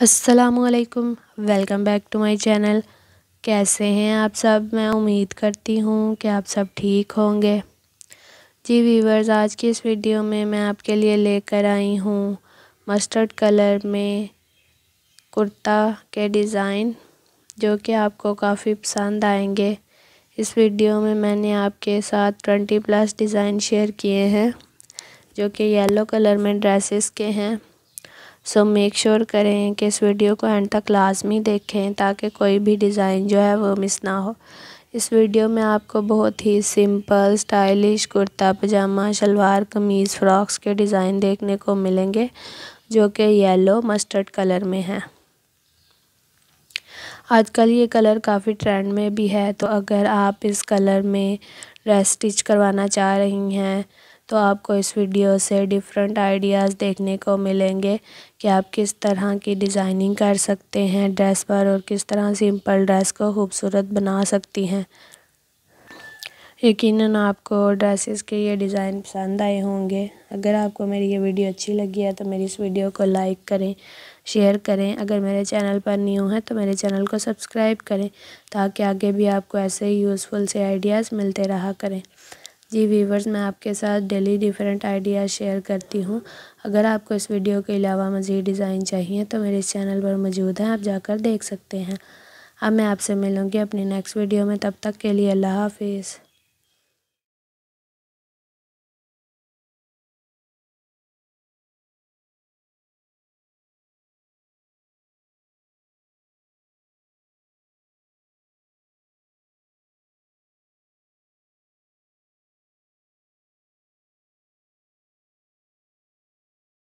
असलकम welcome back to my channel कैसे हैं आप सब मैं उम्मीद करती हूँ कि आप सब ठीक होंगे जी वीवर्स आज की इस वीडियो में मैं आपके लिए लेकर आई हूँ मस्टर्ड कलर में कुर्ता के डिज़ाइन जो कि आपको काफ़ी पसंद आएंगे इस वीडियो में मैंने आपके साथ ट्वेंटी प्लस डिज़ाइन शेयर किए हैं जो कि येलो कलर में ड्रेसेस के हैं सो मेक श्योर करें कि इस वीडियो को एंड तक लाजमी देखें ताकि कोई भी डिज़ाइन जो है वो मिस ना हो इस वीडियो में आपको बहुत ही simple stylish kurta pajama salwar kameez frocks के डिज़ाइन देखने को मिलेंगे जो कि येलो मस्टर्ड कलर में हैं आजकल ये कलर काफ़ी ट्रेंड में भी है तो अगर आप इस कलर में ड्रेस स्टिच करवाना चाह रही हैं तो आपको इस वीडियो से डिफरेंट आइडियाज़ देखने को मिलेंगे कि आप किस तरह की डिज़ाइनिंग कर सकते हैं ड्रेस पर और किस तरह सिंपल ड्रेस को खूबसूरत बना सकती हैं यकीनन आपको ड्रेसेस के ये डिज़ाइन पसंद आए होंगे अगर आपको मेरी ये वीडियो अच्छी लगी है तो मेरी इस वीडियो को लाइक करें शेयर करें अगर मेरे चैनल पर न्यू है तो मेरे चैनल को सब्सक्राइब करें ताकि आगे भी आपको ऐसे ही यूज़फुल से आइडियाज़ मिलते रहा करें जी वीवर्स मैं आपके साथ डेली डिफरेंट आइडियाज़ शेयर करती हूँ अगर आपको इस वीडियो के अलावा मज़ीद डिज़ाइन चाहिए तो मेरे इस चैनल पर मौजूद हैं आप जाकर देख सकते हैं अब मैं आपसे मिलूँगी अपनी नेक्स्ट वीडियो में तब तक के लिए अल्लाह हाफिज़